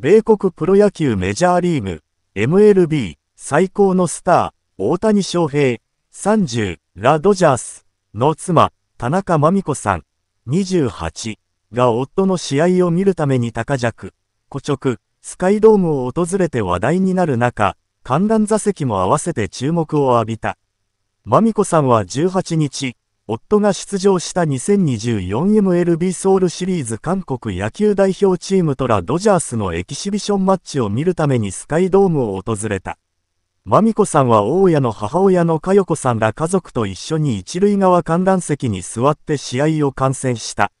米国プロ野球メジャーリーグ、MLB、最高のスター、大谷翔平、30、ラ・ドジャースの妻、田中真美子さん、28が夫の試合を見るために高弱、古直、スカイドームを訪れて話題になる中、観覧座席も合わせて注目を浴びた。まみこさんは18日、夫が出場した 2024MLB ソウルシリーズ韓国野球代表チームとラドジャースのエキシビションマッチを見るためにスカイドームを訪れた。マミコさんは大家の母親の佳代子さんら家族と一緒に一塁側観覧席に座って試合を観戦した。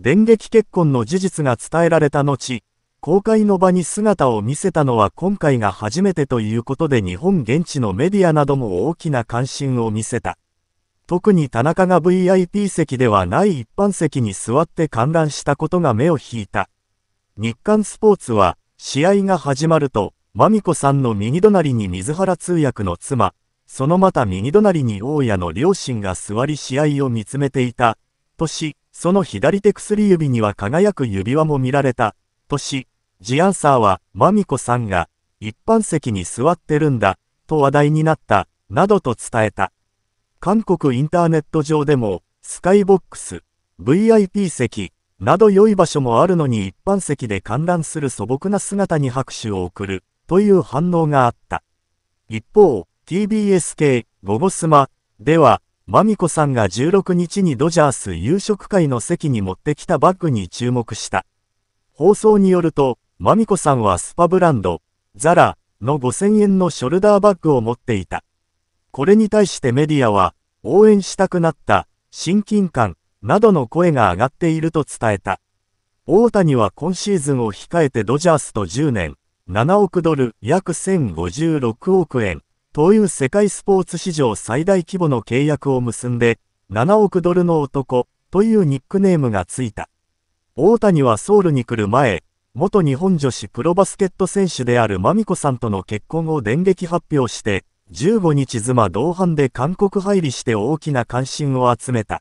電撃結婚の事実が伝えられた後、公開の場に姿を見せたのは今回が初めてということで日本現地のメディアなども大きな関心を見せた。特に田中が VIP 席ではない一般席に座って観覧したことが目を引いた。日刊スポーツは、試合が始まると、マミコさんの右隣に水原通訳の妻、そのまた右隣に大家の両親が座り試合を見つめていた、とし、その左手薬指には輝く指輪も見られた、とし、ジアンサーは、まみこさんが、一般席に座ってるんだ、と話題になった、などと伝えた。韓国インターネット上でも、スカイボックス、VIP 席、など良い場所もあるのに一般席で観覧する素朴な姿に拍手を送る、という反応があった。一方、TBS 系、ゴゴスマ、では、マミコさんが16日にドジャース夕食会の席に持ってきたバッグに注目した。放送によると、マミコさんはスパブランド、ザラの5000円のショルダーバッグを持っていた。これに対してメディアは、応援したくなった、親近感、などの声が上がっていると伝えた。大谷は今シーズンを控えてドジャースと10年、7億ドル、約1056億円、という世界スポーツ史上最大規模の契約を結んで、7億ドルの男、というニックネームがついた。大谷はソウルに来る前、元日本女子プロバスケット選手であるマミコさんとの結婚を電撃発表して、15日妻同伴で韓国入りして大きな関心を集めた。